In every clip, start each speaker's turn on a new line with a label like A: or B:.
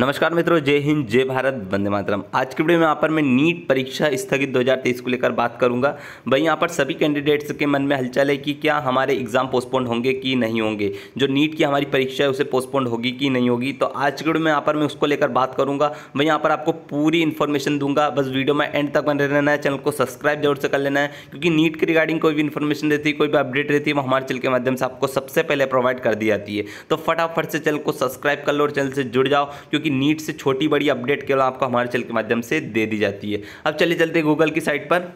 A: नमस्कार मित्रों जय हिंद जय भारत वंदे मातरम आज की वीडियो में यहाँ पर मैं नीट परीक्षा स्थगित 2023 को लेकर बात करूंगा भाई यहाँ पर सभी कैंडिडेट्स के मन में हलचल है कि क्या हमारे एग्जाम पोस्टपोन होंगे कि नहीं होंगे जो नीट की हमारी परीक्षा है उसे पोस्टपोन्ड होगी कि नहीं होगी तो आज की वीडियो में यहाँ पर मैं उसको लेकर बात करूँगा भाई यहाँ पर आपको पूरी इन्फॉर्मेशन दूंगा बस वीडियो में एंड तक बने रहना है चैनल को सब्सक्राइब जरूर से कर लेना है क्योंकि नीट के रिगार्डिंग कोई भी इन्फॉर्मेशन रहती है कोई भी अपडेट रहती है वो हमारे चैनल के माध्यम से आपको सबसे पहले प्रोवाइड कर दी जाती है तो फटाफट से चैनल को सब्सक्राइब कर लो और चैनल से जुड़ जाओ क्योंकि कि नीट से छोटी बड़ी अपडेट केवल आपको हमारे चैनल के माध्यम से दे दी जाती है अब चलिए चलते गूगल की साइट पर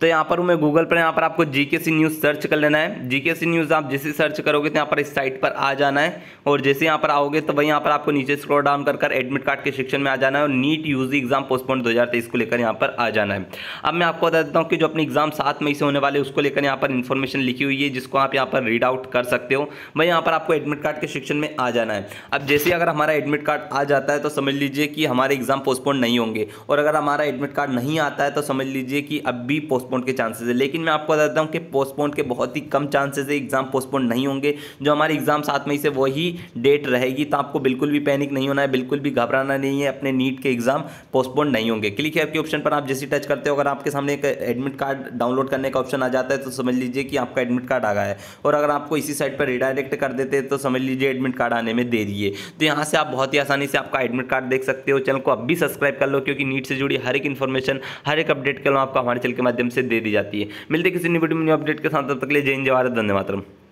A: तो यहाँ पर हमें मैं गूगल पर यहाँ पर आपको जीके सी न्यूज़ सर्च कर लेना है जीके सी न्यूज़ आप जैसे सर्च करोगे तो यहाँ पर इस साइट पर आ जाना है और जैसे यहाँ पर आओगे तो वहीं यहाँ पर आपको नीचे स्क्रॉल डाउन कर कर एडमिट कार्ड के सेक्शन में आ जाना है और नीट यूजी एग्जाम पोस्टपोन दो को लेकर यहाँ पर आ जाना है अब मैं आपको बता देता हूँ कि जो अपनी एग्जाम सात मई से होने वाले उसको लेकर यहाँ पर इन्फॉर्मेशन लिखी हुई है जिसको आप यहाँ पर रीड आउट कर सकते हो वहीं यहाँ पर आपको एडमिट कार्ड के सेक्शन में आ जाना है अब जैसे अगर हमारा एडमिट कार्ड आ जाता है तो समझ लीजिए कि हमारे एग्जाम पोस्टपोन नहीं होंगे और अगर हमारा एडमिट कार्ड नहीं आता है तो समझ लीजिए कि अब भी पोस्ट पोस्टपोन के चांसेस है लेकिन मैं आपको बता देता हूँ कि पोस्टपोन के बहुत ही कम चांसेस है एग्ज़ाम पोस्टपोन नहीं होंगे जो हमारे एग्ज़ाम सात मई से वही डेट रहेगी तो आपको बिल्कुल भी पैनिक नहीं होना है बिल्कुल भी घबराना नहीं है अपने नीट के एग्ज़ाम पोस्टपोन नहीं होंगे क्लिक है आपके ऑप्शन पर आप जैसे टच करते हो अगर आपके सामने एक एडमिट कार्ड डाउनलोड करने का ऑप्शन आ जाता है तो समझ लीजिए कि आपका एडमिट कार्ड आ गया है और अगर आपको इसी साइट पर रिडायरेक्ट कर देते हैं तो समझ लीजिए एडमिट कार्ड आने में देरी है तो यहाँ से आप बहुत ही आसानी से आपका एडमिट कार्ड देख सकते हो चैनल को अब भी सब्सक्राइब कर लो क्योंकि नीट से जुड़ी हर एक इन्फॉर्मेशन हर एक अपडेट कर लो आपका हमारे चैनल के माध्यम से से दे दी जाती है मिलते किसी न्यू वीडियो में अपडेट के साथ तब तक लिए जय हिंद जवाहर धन्यवाद